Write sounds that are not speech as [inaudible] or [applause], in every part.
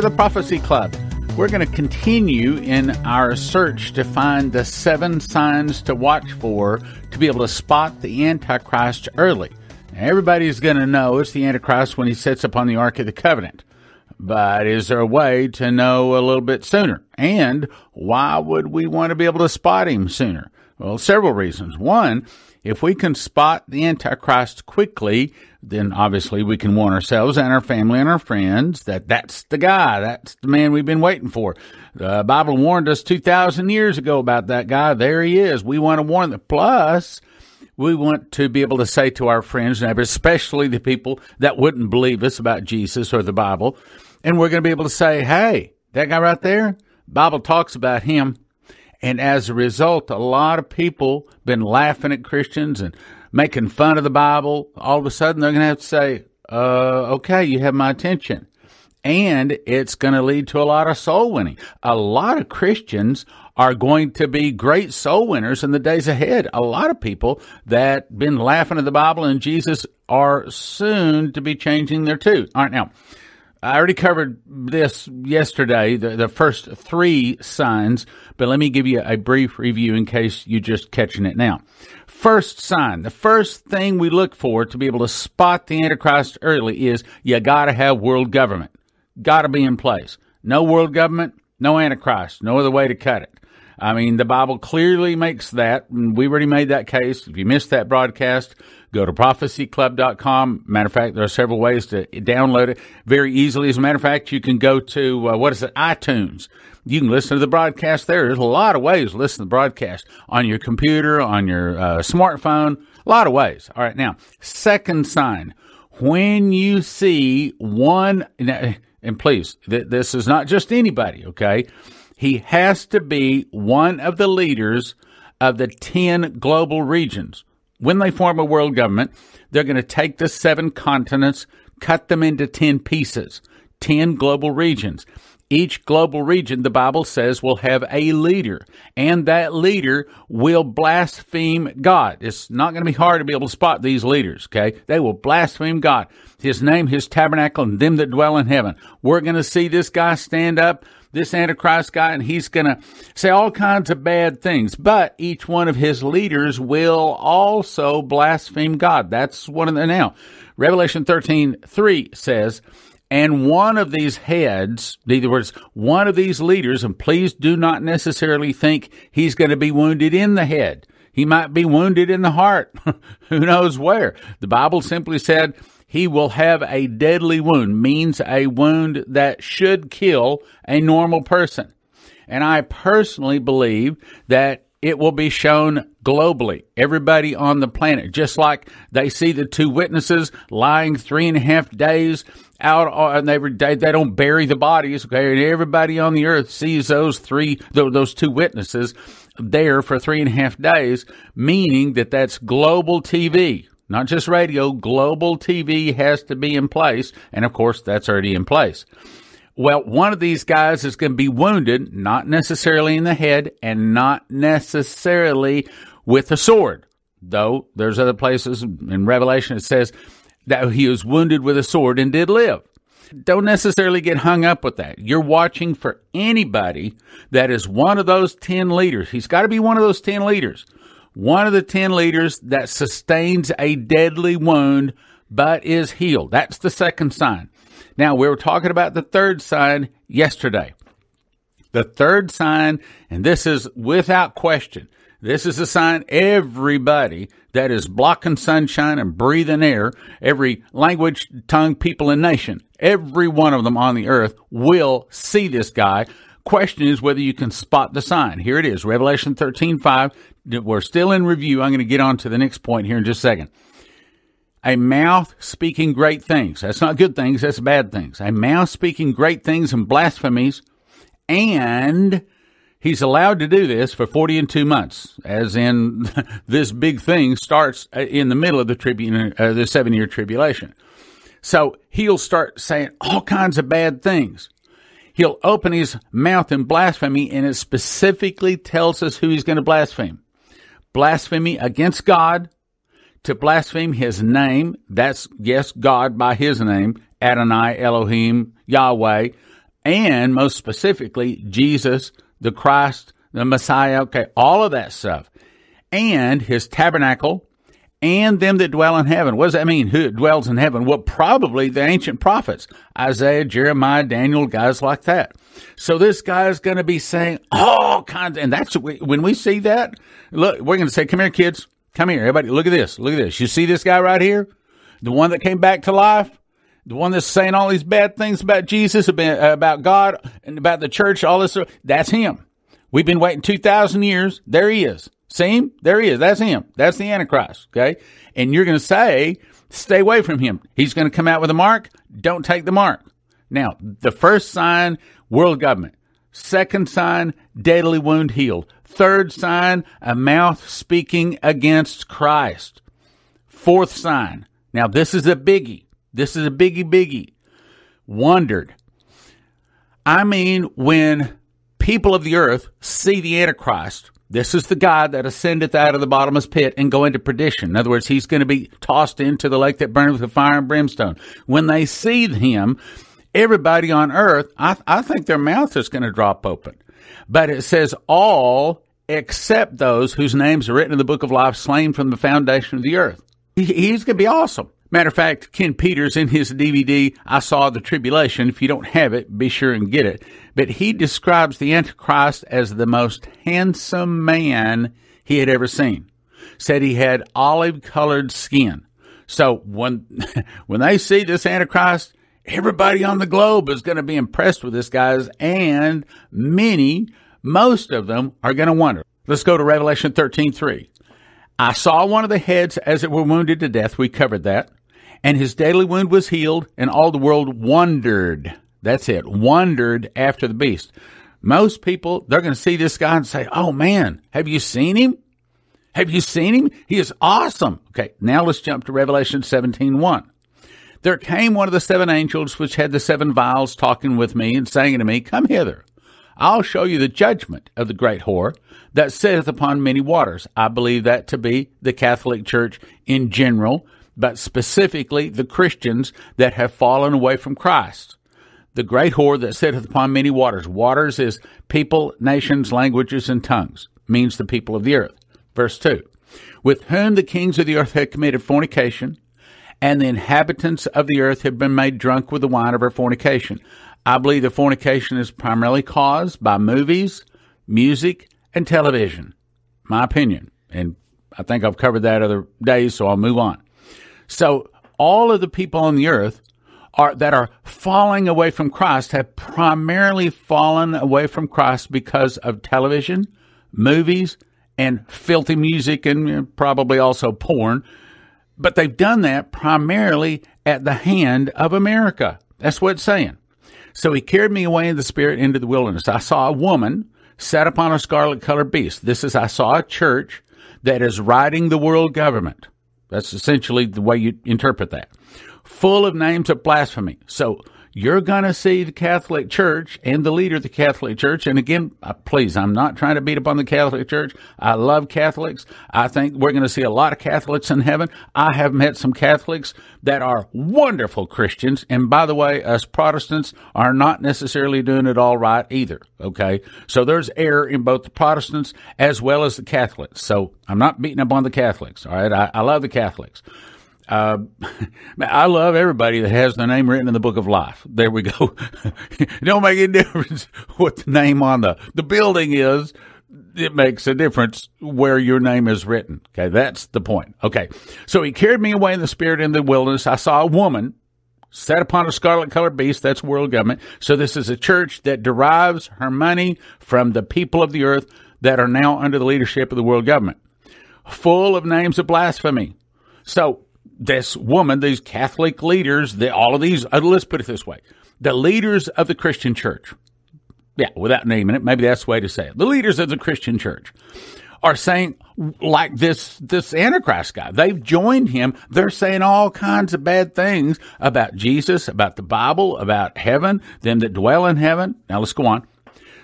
to the Prophecy Club. We're going to continue in our search to find the seven signs to watch for to be able to spot the Antichrist early. Now, everybody's going to know it's the Antichrist when he sits upon the Ark of the Covenant. But is there a way to know a little bit sooner? And why would we want to be able to spot him sooner? Well, several reasons. One, if we can spot the Antichrist quickly, then obviously we can warn ourselves and our family and our friends that that's the guy, that's the man we've been waiting for. The Bible warned us 2,000 years ago about that guy. There he is. We want to warn them. Plus, we want to be able to say to our friends, and especially the people that wouldn't believe us about Jesus or the Bible, and we're going to be able to say, hey, that guy right there, Bible talks about him. And as a result, a lot of people been laughing at Christians and making fun of the Bible. All of a sudden, they're going to have to say, uh, okay, you have my attention. And it's going to lead to a lot of soul winning. A lot of Christians are going to be great soul winners in the days ahead. A lot of people that been laughing at the Bible and Jesus are soon to be changing their tune. All right, now I already covered this yesterday, the, the, first three signs, but let me give you a brief review in case you're just catching it now. First sign, the first thing we look for to be able to spot the Antichrist early is you gotta have world government. Gotta be in place. No world government, no Antichrist. No other way to cut it. I mean, the Bible clearly makes that. We already made that case. If you missed that broadcast, go to prophecyclub.com. Matter of fact, there are several ways to download it very easily. As a matter of fact, you can go to, uh, what is it, iTunes. You can listen to the broadcast there. There's a lot of ways to listen to the broadcast on your computer, on your uh, smartphone, a lot of ways. All right, now, second sign. When you see one, and please, this is not just anybody, okay? He has to be one of the leaders of the 10 global regions. When they form a world government, they're going to take the seven continents, cut them into 10 pieces, 10 global regions. Each global region, the Bible says, will have a leader, and that leader will blaspheme God. It's not going to be hard to be able to spot these leaders, okay? They will blaspheme God, His name, His tabernacle, and them that dwell in heaven. We're going to see this guy stand up this Antichrist guy, and he's going to say all kinds of bad things. But each one of his leaders will also blaspheme God. That's one of the. Now, Revelation 13 3 says, and one of these heads, in other words, one of these leaders, and please do not necessarily think he's going to be wounded in the head. He might be wounded in the heart. [laughs] Who knows where? The Bible simply said he will have a deadly wound, means a wound that should kill a normal person. And I personally believe that it will be shown globally, everybody on the planet, just like they see the two witnesses lying three and a half days out, uh, and they, they, they don't bury the bodies. Okay, and everybody on the earth sees those three, those two witnesses there for three and a half days, meaning that that's global TV not just radio, global TV has to be in place. And of course, that's already in place. Well, one of these guys is going to be wounded, not necessarily in the head and not necessarily with a sword. Though there's other places in Revelation it says that he was wounded with a sword and did live. Don't necessarily get hung up with that. You're watching for anybody that is one of those 10 leaders. He's got to be one of those 10 leaders one of the 10 leaders that sustains a deadly wound but is healed. That's the second sign. Now, we were talking about the third sign yesterday. The third sign, and this is without question, this is a sign everybody that is blocking sunshine and breathing air, every language, tongue, people, and nation, every one of them on the earth will see this guy. Question is whether you can spot the sign. Here it is Revelation 13 5 we're still in review. I'm going to get on to the next point here in just a second. A mouth speaking great things. That's not good things, that's bad things. A mouth speaking great things and blasphemies. And he's allowed to do this for 40 and two months, as in [laughs] this big thing starts uh, in the middle of the, tribune, uh, the seven year tribulation. So he'll start saying all kinds of bad things. He'll open his mouth in blasphemy, and it specifically tells us who he's going to blaspheme blasphemy against God, to blaspheme his name, that's, yes, God by his name, Adonai, Elohim, Yahweh, and most specifically, Jesus, the Christ, the Messiah, okay, all of that stuff, and his tabernacle, and them that dwell in heaven. What does that mean? Who dwells in heaven? Well, probably the ancient prophets, Isaiah, Jeremiah, Daniel, guys like that. So this guy is going to be saying all kinds, and that's when we see that. Look, we're going to say, "Come here, kids, come here, everybody. Look at this, look at this. You see this guy right here, the one that came back to life." The one that's saying all these bad things about Jesus, about God, and about the church, all this, that's him. We've been waiting 2,000 years. There he is. See him? There he is. That's him. That's the Antichrist. Okay. And you're going to say, stay away from him. He's going to come out with a mark. Don't take the mark. Now, the first sign, world government. Second sign, deadly wound healed. Third sign, a mouth speaking against Christ. Fourth sign. Now, this is a biggie. This is a biggie, biggie. Wondered. I mean, when people of the earth see the Antichrist, this is the guy that ascendeth out of the bottomless pit and go into perdition. In other words, he's going to be tossed into the lake that burns with fire and brimstone. When they see him, everybody on earth, I, I think their mouth is going to drop open. But it says all except those whose names are written in the book of life slain from the foundation of the earth. He, he's going to be awesome. Matter of fact, Ken Peters in his DVD, I Saw the Tribulation, if you don't have it, be sure and get it. But he describes the Antichrist as the most handsome man he had ever seen. Said he had olive colored skin. So when, [laughs] when they see this Antichrist, everybody on the globe is going to be impressed with this guy's and many, most of them are going to wonder. Let's go to Revelation 13, 3. I saw one of the heads as it were wounded to death. We covered that. And his deadly wound was healed, and all the world wondered. That's it, wondered after the beast. Most people, they're going to see this guy and say, Oh man, have you seen him? Have you seen him? He is awesome. Okay, now let's jump to Revelation 17 1. There came one of the seven angels which had the seven vials talking with me and saying to me, Come hither. I'll show you the judgment of the great whore that sitteth upon many waters. I believe that to be the Catholic Church in general, but specifically the Christians that have fallen away from Christ. The great whore that sitteth upon many waters. Waters is people, nations, languages, and tongues, means the people of the earth. Verse 2 With whom the kings of the earth have committed fornication, and the inhabitants of the earth have been made drunk with the wine of her fornication. I believe the fornication is primarily caused by movies, music, and television. My opinion. And I think I've covered that other days, so I'll move on. So all of the people on the earth are that are falling away from Christ have primarily fallen away from Christ because of television, movies, and filthy music and probably also porn. But they've done that primarily at the hand of America. That's what it's saying. So he carried me away in the spirit into the wilderness. I saw a woman sat upon a scarlet colored beast. This is, I saw a church that is riding the world government. That's essentially the way you interpret that. Full of names of blasphemy. So you're going to see the Catholic Church and the leader of the Catholic Church. And again, uh, please, I'm not trying to beat up on the Catholic Church. I love Catholics. I think we're going to see a lot of Catholics in heaven. I have met some Catholics that are wonderful Christians. And by the way, us Protestants are not necessarily doing it all right either. Okay. So there's error in both the Protestants as well as the Catholics. So I'm not beating up on the Catholics. All right. I, I love the Catholics. Uh, [laughs] I love everybody that has their name written in the book of life. There we go. [laughs] don't make any [laughs] difference what the name on the, the building is. It makes a difference where your name is written. Okay. That's the point. Okay. So he carried me away in the spirit in the wilderness. I saw a woman set upon a scarlet colored beast. That's world government. So this is a church that derives her money from the people of the earth that are now under the leadership of the world government, full of names of blasphemy. So this woman, these Catholic leaders, the, all of these, uh, let's put it this way the leaders of the Christian church, yeah, without naming it, maybe that's the way to say it. The leaders of the Christian church are saying, like this, this Antichrist guy, they've joined him. They're saying all kinds of bad things about Jesus, about the Bible, about heaven, them that dwell in heaven. Now let's go on.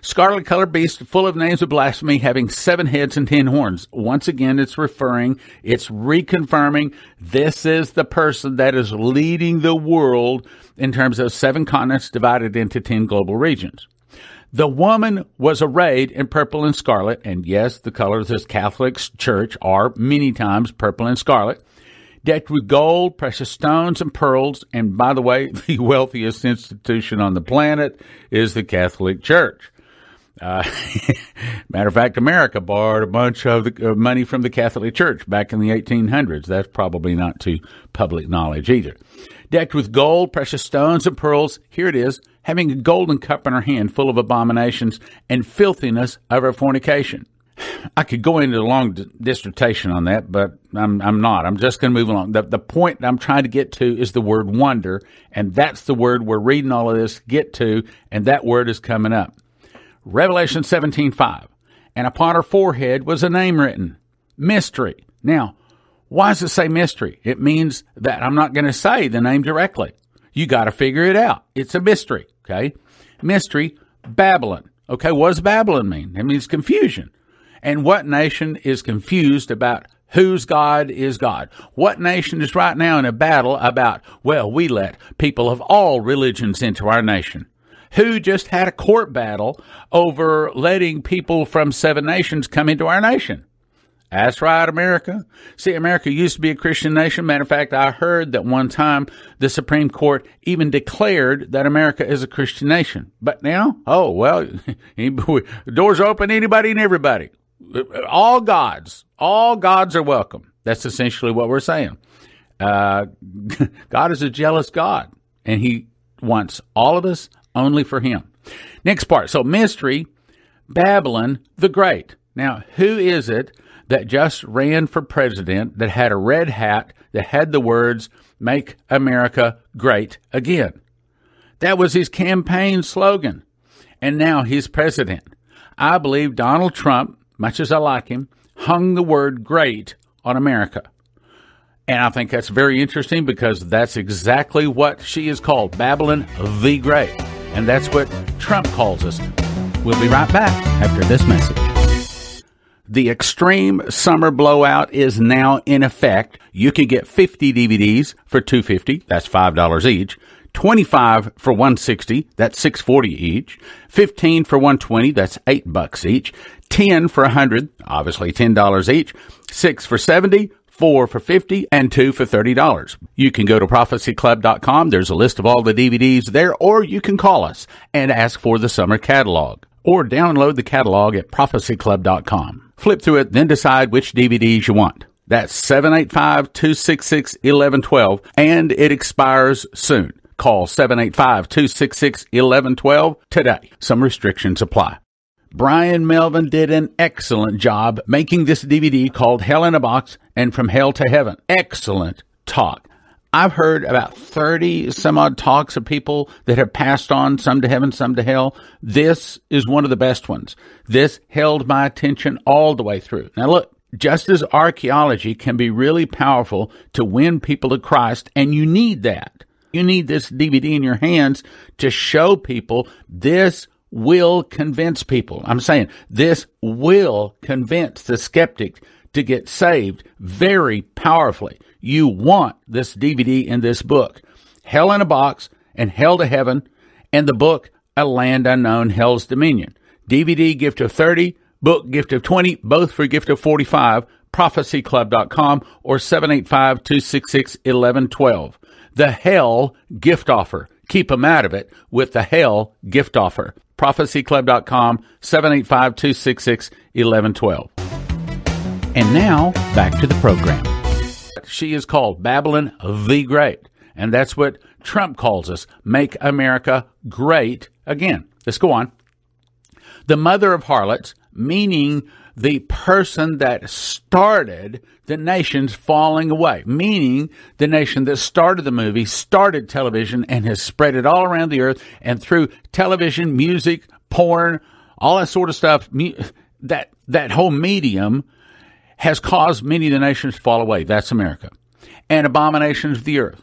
Scarlet colored beast, full of names of blasphemy, having seven heads and ten horns. Once again, it's referring, it's reconfirming this is the person that is leading the world in terms of seven continents divided into ten global regions. The woman was arrayed in purple and scarlet, and yes, the colors of Catholic Church are many times purple and scarlet, decked with gold, precious stones, and pearls. And by the way, [laughs] the wealthiest institution on the planet is the Catholic Church. Uh, [laughs] matter of fact, America borrowed a bunch of the, uh, money from the Catholic Church back in the 1800s. That's probably not to public knowledge either. Decked with gold, precious stones, and pearls, here it is, having a golden cup in her hand full of abominations and filthiness of her fornication. [sighs] I could go into a long dissertation on that, but I'm, I'm not. I'm just going to move along. The, the point I'm trying to get to is the word wonder, and that's the word we're reading all of this get to, and that word is coming up. Revelation 17:5. And upon her forehead was a name written, Mystery. Now, why does it say mystery? It means that I'm not going to say the name directly. You got to figure it out. It's a mystery, okay? Mystery, Babylon. Okay, what does Babylon mean? It means confusion. And what nation is confused about whose God is God? What nation is right now in a battle about, well, we let people of all religions into our nation? who just had a court battle over letting people from seven nations come into our nation. That's right, America. See, America used to be a Christian nation. Matter of fact, I heard that one time the Supreme Court even declared that America is a Christian nation. But now, oh, well, [laughs] [laughs] doors open, anybody and everybody. All gods, all gods are welcome. That's essentially what we're saying. Uh, [laughs] God is a jealous God, and He wants all of us only for him. Next part. So, mystery, Babylon the Great. Now, who is it that just ran for president that had a red hat that had the words, Make America Great Again? That was his campaign slogan. And now he's president. I believe Donald Trump, much as I like him, hung the word great on America. And I think that's very interesting because that's exactly what she is called Babylon the Great. And that's what Trump calls us. We'll be right back after this message. The extreme summer blowout is now in effect. You can get 50 DVDs for 250, that's $5 each. 25 for 160, that's 640 each. 15 for 120, that's 8 bucks each. 10 for 100, obviously $10 each. 6 for 70, four for 50 and two for $30. You can go to prophecyclub.com. There's a list of all the DVDs there, or you can call us and ask for the summer catalog or download the catalog at prophecyclub.com. Flip through it, then decide which DVDs you want. That's 785 266 1112, and it expires soon. Call 785 266 1112 today. Some restrictions apply. Brian Melvin did an excellent job making this DVD called Hell in a Box and From Hell to Heaven. Excellent talk. I've heard about 30 some odd talks of people that have passed on, some to heaven, some to hell. This is one of the best ones. This held my attention all the way through. Now, look, just as archaeology can be really powerful to win people to Christ, and you need that. You need this DVD in your hands to show people this will convince people. I'm saying this will convince the skeptic to get saved very powerfully. You want this DVD and this book Hell in a Box and Hell to Heaven, and the book A Land Unknown Hell's Dominion. DVD gift of 30, book gift of 20, both for gift of 45, prophecyclub.com or 785 266 1112. The Hell gift offer. Keep them out of it with the Hell gift offer. Prophecyclub.com, 785 266 1112. And now, back to the program. She is called Babylon the Great. And that's what Trump calls us make America great again. Let's go on. The mother of harlots, meaning the person that started the nation's falling away, meaning the nation that started the movie, started television, and has spread it all around the earth and through television, music, porn, all that sort of stuff, that, that whole medium has caused many of the nations to fall away. That's America. And abominations of the earth.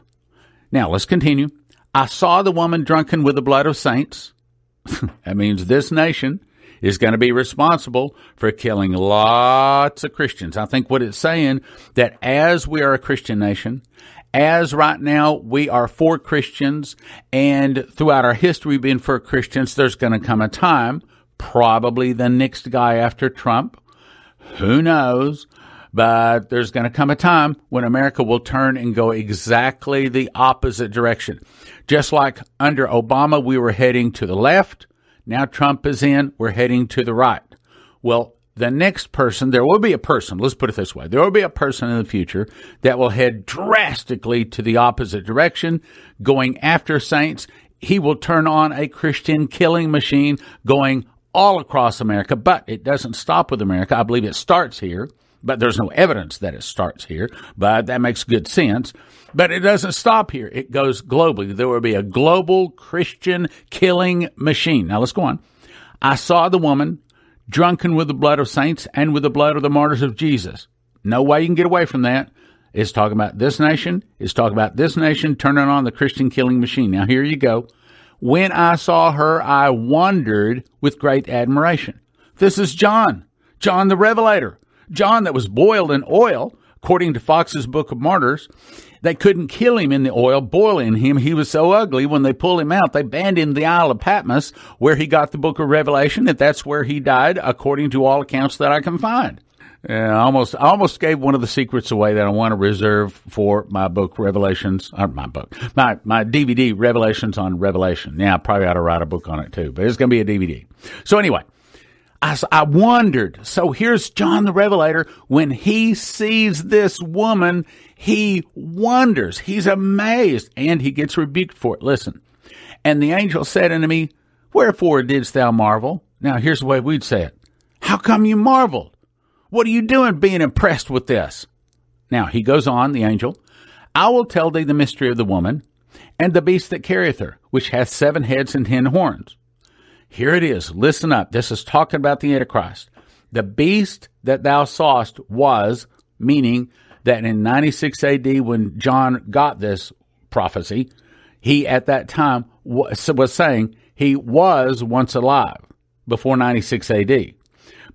Now, let's continue. I saw the woman drunken with the blood of saints. [laughs] that means this nation is going to be responsible for killing lots of Christians. I think what it's saying that as we are a Christian nation, as right now we are for Christians and throughout our history being for Christians, there's going to come a time, probably the next guy after Trump, who knows? But there's going to come a time when America will turn and go exactly the opposite direction. Just like under Obama, we were heading to the left. Now Trump is in, we're heading to the right. Well, the next person, there will be a person, let's put it this way, there will be a person in the future that will head drastically to the opposite direction, going after saints. He will turn on a Christian killing machine, going all across America, but it doesn't stop with America. I believe it starts here, but there's no evidence that it starts here, but that makes good sense. But it doesn't stop here. It goes globally. There will be a global Christian killing machine. Now let's go on. I saw the woman drunken with the blood of saints and with the blood of the martyrs of Jesus. No way you can get away from that. It's talking about this nation. It's talking about this nation turning on the Christian killing machine. Now here you go. When I saw her, I wondered with great admiration. This is John, John the Revelator, John that was boiled in oil, according to Fox's Book of Martyrs. They couldn't kill him in the oil, boiling him. He was so ugly. When they pulled him out, they banned him the Isle of Patmos, where he got the Book of Revelation, and that's where he died, according to all accounts that I can find. Yeah, I almost I almost gave one of the secrets away that I want to reserve for my book Revelations, or uh, my book, my my DVD Revelations on Revelation. Yeah, I probably ought to write a book on it too, but it's going to be a DVD. So anyway, I, I wondered. So here's John the Revelator. When he sees this woman, he wonders. He's amazed, and he gets rebuked for it. Listen, and the angel said unto me, Wherefore didst thou marvel? Now here's the way we'd say it. How come you marveled? What are you doing being impressed with this? Now he goes on, the angel, I will tell thee the mystery of the woman and the beast that carrieth her, which hath seven heads and ten horns. Here it is. Listen up. This is talking about the Antichrist. The beast that thou sawest was, meaning that in 96 AD, when John got this prophecy, he at that time was saying he was once alive before 96 AD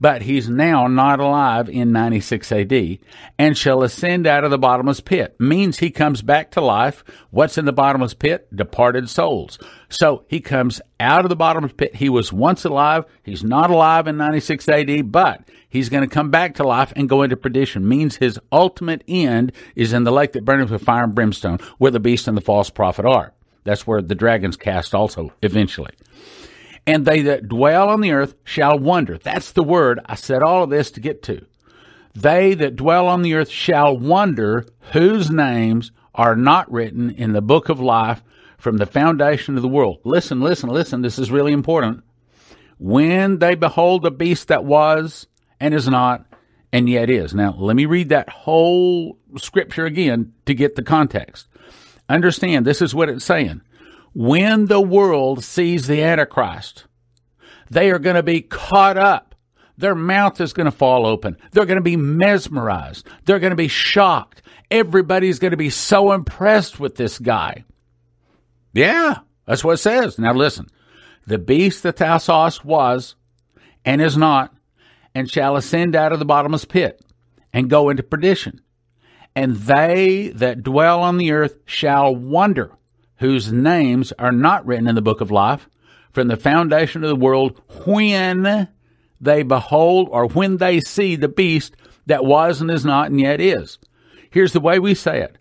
but he's now not alive in 96 AD, and shall ascend out of the bottomless pit. Means he comes back to life. What's in the bottomless pit? Departed souls. So he comes out of the bottomless pit. He was once alive. He's not alive in 96 AD, but he's going to come back to life and go into perdition. Means his ultimate end is in the lake that burns with fire and brimstone, where the beast and the false prophet are. That's where the dragons cast also eventually and they that dwell on the earth shall wonder. That's the word I said all of this to get to. They that dwell on the earth shall wonder whose names are not written in the book of life from the foundation of the world. Listen, listen, listen. This is really important. When they behold the beast that was and is not and yet is. Now, let me read that whole scripture again to get the context. Understand, this is what it's saying when the world sees the Antichrist, they are going to be caught up. Their mouth is going to fall open. They're going to be mesmerized. They're going to be shocked. Everybody's going to be so impressed with this guy. Yeah, that's what it says. Now listen, the beast that thou sawest was and is not, and shall ascend out of the bottomless pit and go into perdition. And they that dwell on the earth shall wonder whose names are not written in the book of life from the foundation of the world when they behold or when they see the beast that was and is not and yet is. Here's the way we say it.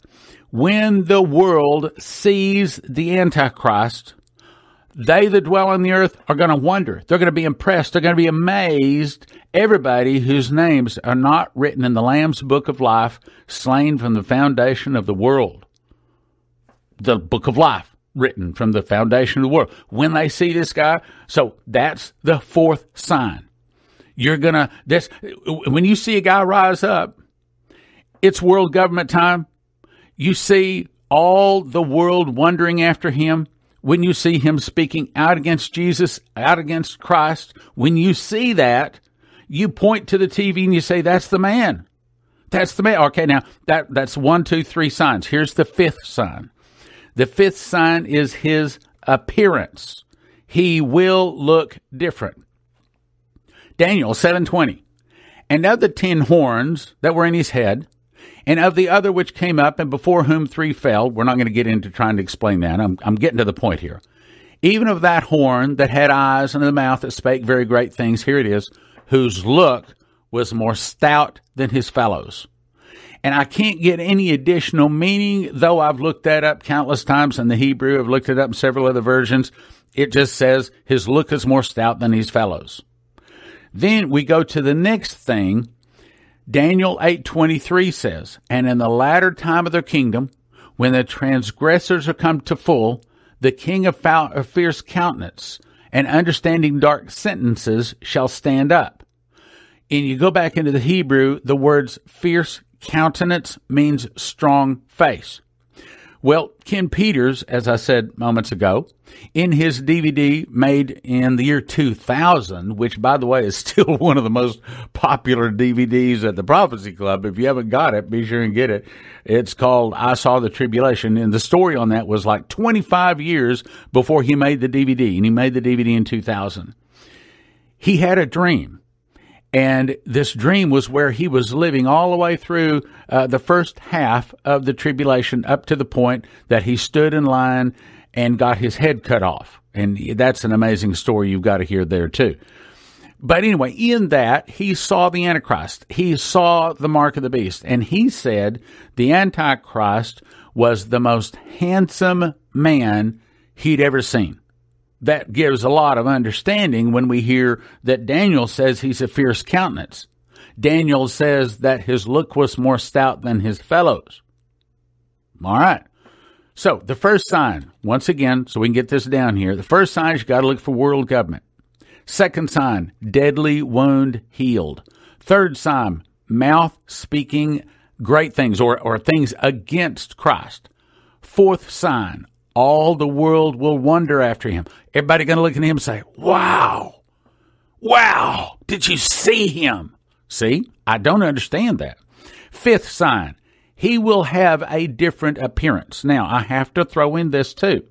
When the world sees the Antichrist, they that dwell on the earth are going to wonder. They're going to be impressed. They're going to be amazed. Everybody whose names are not written in the Lamb's book of life, slain from the foundation of the world the book of life written from the foundation of the world. When they see this guy, so that's the fourth sign. You're gonna this when you see a guy rise up, it's world government time. You see all the world wondering after him. When you see him speaking out against Jesus, out against Christ, when you see that, you point to the TV and you say, That's the man. That's the man. Okay, now that that's one, two, three signs. Here's the fifth sign. The fifth sign is his appearance. He will look different. Daniel 7:20. And of the 10 horns that were in his head, and of the other which came up and before whom three fell, we're not going to get into trying to explain that. I'm, I'm getting to the point here. Even of that horn that had eyes and a mouth that spake very great things, here it is, whose look was more stout than his fellows and I can't get any additional meaning, though I've looked that up countless times in the Hebrew. I've looked it up in several other versions. It just says his look is more stout than his fellows. Then we go to the next thing. Daniel 8:23 says, "And in the latter time of their kingdom, when the transgressors are come to full, the king of, foul, of fierce countenance and understanding dark sentences shall stand up." and you go back into the Hebrew, the words fierce countenance means strong face. Well, Ken Peters, as I said moments ago, in his DVD made in the year 2000, which by the way is [laughs] still one of the most popular DVDs at the Prophecy Club. If you haven't got it, be sure and get it. It's called I Saw the Tribulation. And the story on that was like 25 years before he made the DVD, and he made the DVD in 2000. He had a dream and this dream was where he was living all the way through uh, the first half of the tribulation up to the point that he stood in line and got his head cut off. And that's an amazing story you've got to hear there, too. But anyway, in that, he saw the Antichrist. He saw the mark of the beast. And he said the Antichrist was the most handsome man he'd ever seen that gives a lot of understanding when we hear that Daniel says he's a fierce countenance. Daniel says that his look was more stout than his fellows. All right. So the first sign, once again, so we can get this down here. The first sign is you got to look for world government. Second sign, deadly wound healed. Third sign, mouth speaking great things or, or things against Christ. Fourth sign, all the world will wonder after him. Everybody going to look at him and say, Wow, wow, did you see him? See, I don't understand that. Fifth sign, he will have a different appearance. Now, I have to throw in this too.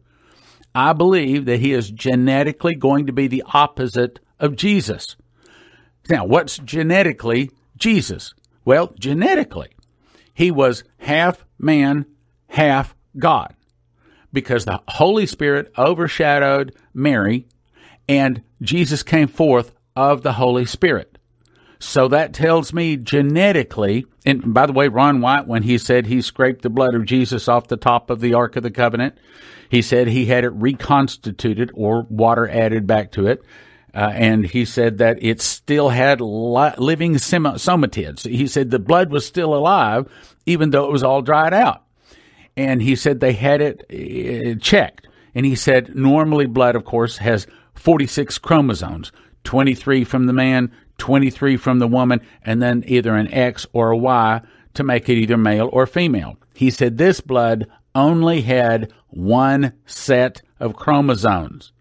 I believe that he is genetically going to be the opposite of Jesus. Now, what's genetically Jesus? Well, genetically, he was half man, half God because the Holy Spirit overshadowed Mary and Jesus came forth of the Holy Spirit. So that tells me genetically, and by the way, Ron White, when he said he scraped the blood of Jesus off the top of the Ark of the Covenant, he said he had it reconstituted or water added back to it. Uh, and he said that it still had li- living sem- somatids. He said the blood was still alive, even though it was all dried out and he said they had it uh, checked. And he said normally blood, of course, has 46 chromosomes 23 from the man, 23 from the woman, and then either an X or a Y to make it either male or female. He said this blood only had one set of chromosomes,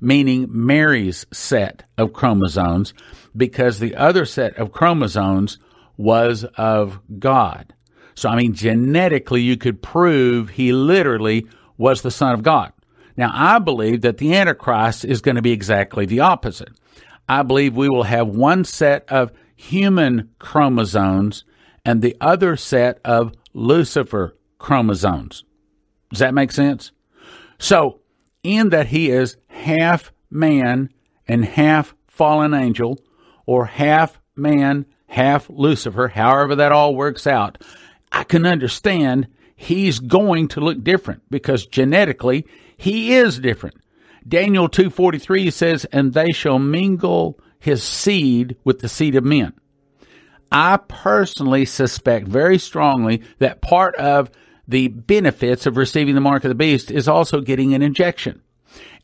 meaning Mary's set of chromosomes, because the other set of chromosomes was of God. So, I mean, genetically, you could prove he literally was the Son of God. Now, I believe that the Antichrist is going to be exactly the opposite. I believe we will have one set of human chromosomes and the other set of Lucifer chromosomes. Does that make sense? So, in that he is half man and half fallen angel, or half man, half Lucifer, however that all works out, I can understand he's going to look different because genetically he is different. Daniel 2:43 says, "And they shall mingle his seed with the seed of men." I personally suspect very strongly that part of the benefits of receiving the mark of the beast is also getting an injection.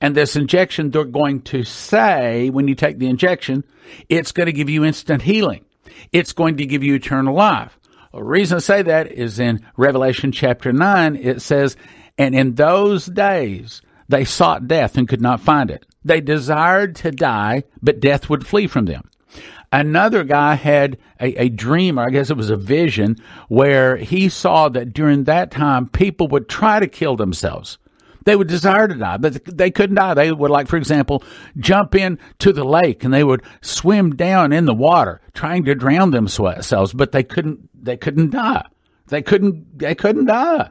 And this injection, they're going to say when you take the injection, it's going to give you instant healing. It's going to give you eternal life. The reason I say that is in Revelation chapter 9, it says, And in those days they sought death and could not find it. They desired to die, but death would flee from them. Another guy had a, a dream, or I guess it was a vision, where he saw that during that time people would try to kill themselves they would desire to die, but they couldn't die. They would, like, for example, jump in to the lake and they would swim down in the water, trying to drown themselves, but they couldn't they couldn't die. They couldn't. They couldn't die.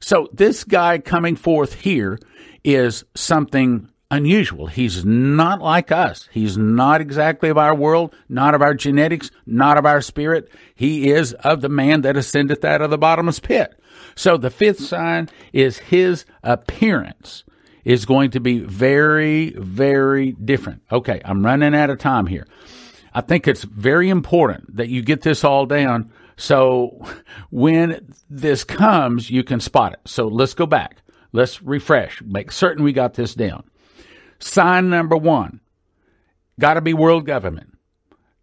So this guy coming forth here is something unusual. He's not like us. He's not exactly of our world, not of our genetics, not of our spirit. He is of the man that ascendeth out of the bottomless pit. So the fifth sign is his appearance is going to be very, very different. Okay, I'm running out of time here. I think it's very important that you get this all down so when this comes, you can spot it. So let's go back. Let's refresh, make certain we got this down. Sign number one got to be world government.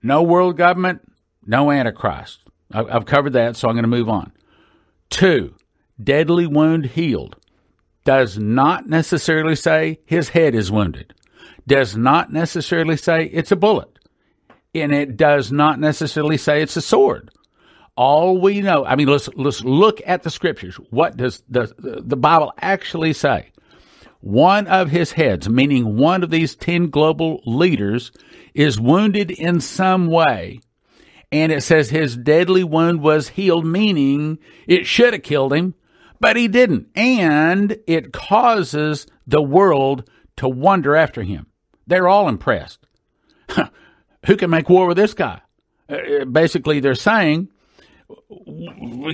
No world government, no Antichrist. I've covered that, so I'm going to move on. Two, deadly wound healed does not necessarily say his head is wounded, does not necessarily say it's a bullet, and it does not necessarily say it's a sword. All we know, I mean, let's, let's look at the scriptures. What does the, the Bible actually say? One of his heads, meaning one of these 10 global leaders, is wounded in some way. And it says his deadly wound was healed, meaning it should have killed him, but he didn't. And it causes the world to wonder after him. They're all impressed. [laughs] Who can make war with this guy? Uh, uh, basically they're saying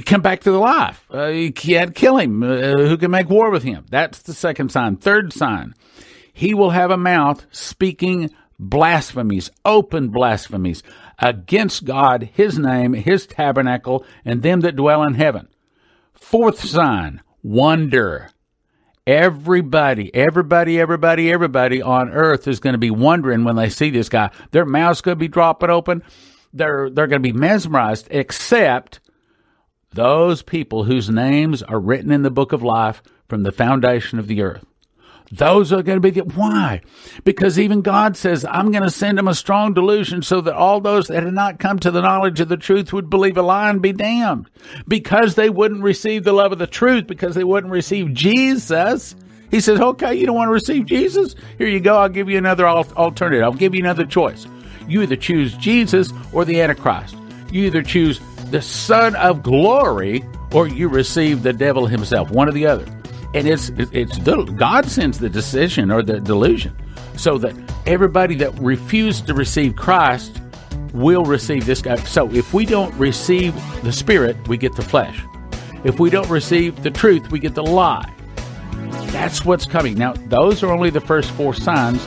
come back to the life. Uh, you can't kill him. Uh, who can make war with him? That's the second sign. Third sign, he will have a mouth speaking blasphemies, open blasphemies against God, his name, his tabernacle, and them that dwell in heaven. Fourth sign, wonder. Everybody, everybody, everybody, everybody on earth is going to be wondering when they see this guy. Their mouth's going to be dropping open. They're, they're going to be mesmerized, except those people whose names are written in the book of life from the foundation of the earth. Those are going to be the, why? Because even God says, I'm going to send them a strong delusion so that all those that had not come to the knowledge of the truth would believe a lie and be damned. Because they wouldn't receive the love of the truth, because they wouldn't receive Jesus. He says, okay, you don't want to receive Jesus? Here you go. I'll give you another alternative. I'll give you another choice. You either choose Jesus or the Antichrist. You either choose the Son of Glory, or you receive the devil himself, one or the other. And it's it's God sends the decision or the delusion, so that everybody that refused to receive Christ will receive this guy. So if we don't receive the Spirit, we get the flesh. If we don't receive the truth, we get the lie. That's what's coming. Now, those are only the first four signs.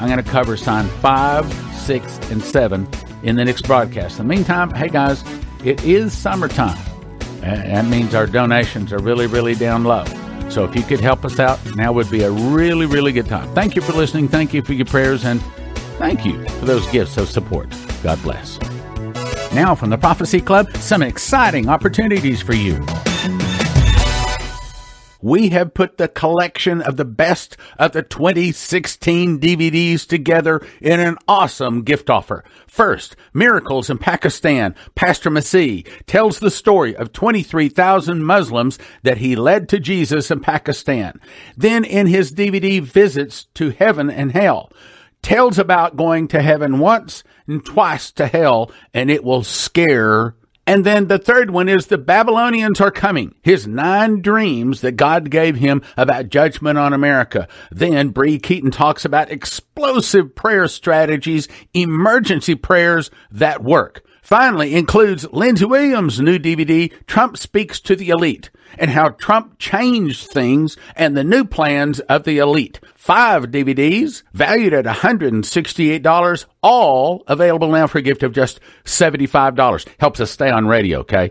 I'm going to cover sign five, six, and seven in the next broadcast. In the meantime, hey guys, it is summertime. And that means our donations are really, really down low. So if you could help us out, now would be a really, really good time. Thank you for listening. Thank you for your prayers. And thank you for those gifts of support. God bless. Now, from the Prophecy Club, some exciting opportunities for you we have put the collection of the best of the 2016 DVDs together in an awesome gift offer. First, Miracles in Pakistan, Pastor Masih tells the story of 23,000 Muslims that he led to Jesus in Pakistan. Then in his DVD Visits to Heaven and Hell, tells about going to heaven once and twice to hell, and it will scare and then the third one is the Babylonians are coming. His nine dreams that God gave him about judgment on America. Then Bree Keaton talks about explosive prayer strategies, emergency prayers that work. Finally, includes Lindsey Williams' new DVD, Trump Speaks to the Elite, and how Trump changed things and the new plans of the elite. Five DVDs valued at $168, all available now for a gift of just $75. Helps us stay on radio, okay?